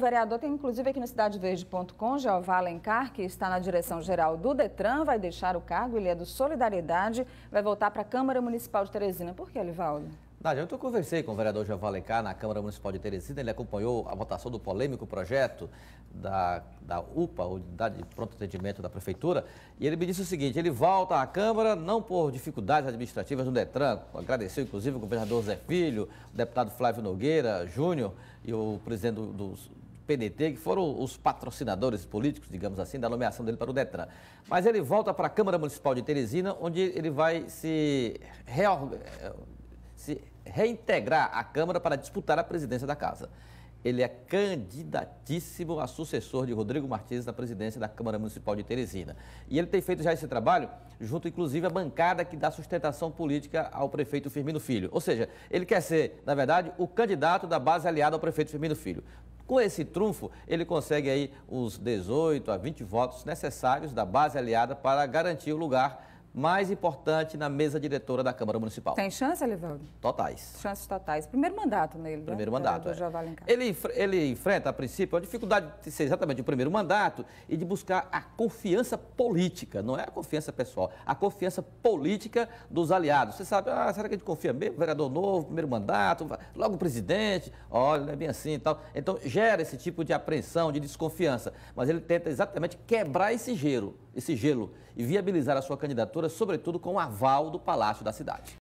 vereador tem inclusive aqui no cidadeverde.com, Jeová Alencar, que está na direção-geral do DETRAN, vai deixar o cargo, ele é do Solidariedade, vai voltar para a Câmara Municipal de Teresina. Por que, Elivaldo? Nádia, eu conversei com o vereador Jeová Alencar na Câmara Municipal de Teresina, ele acompanhou a votação do polêmico projeto da, da UPA, Unidade de Pronto Atendimento da Prefeitura, e ele me disse o seguinte, ele volta à Câmara não por dificuldades administrativas no DETRAN, agradeceu inclusive o governador Zé Filho, o deputado Flávio Nogueira Júnior e o presidente do PDT, que foram os patrocinadores políticos, digamos assim, da nomeação dele para o Detran. Mas ele volta para a Câmara Municipal de Teresina, onde ele vai se, eh, se reintegrar à Câmara para disputar a presidência da casa ele é candidatíssimo a sucessor de Rodrigo Martins na presidência da Câmara Municipal de Teresina. E ele tem feito já esse trabalho, junto inclusive à bancada que dá sustentação política ao prefeito Firmino Filho. Ou seja, ele quer ser, na verdade, o candidato da base aliada ao prefeito Firmino Filho. Com esse trunfo, ele consegue aí os 18 a 20 votos necessários da base aliada para garantir o lugar mais importante na mesa diretora da Câmara Municipal. Tem chance, Elivaldo? Totais. Chances totais. Primeiro mandato nele, né? Primeiro né? mandato, é. ele, ele enfrenta, a princípio, a dificuldade de ser exatamente o primeiro mandato e de buscar a confiança política, não é a confiança pessoal, a confiança política dos aliados. Você sabe, ah, será que a gente confia mesmo? Vereador novo, primeiro mandato, logo presidente, olha, não é bem assim e tal. Então, gera esse tipo de apreensão, de desconfiança. Mas ele tenta exatamente quebrar esse gelo esse gelo e viabilizar a sua candidatura, sobretudo com o aval do Palácio da Cidade.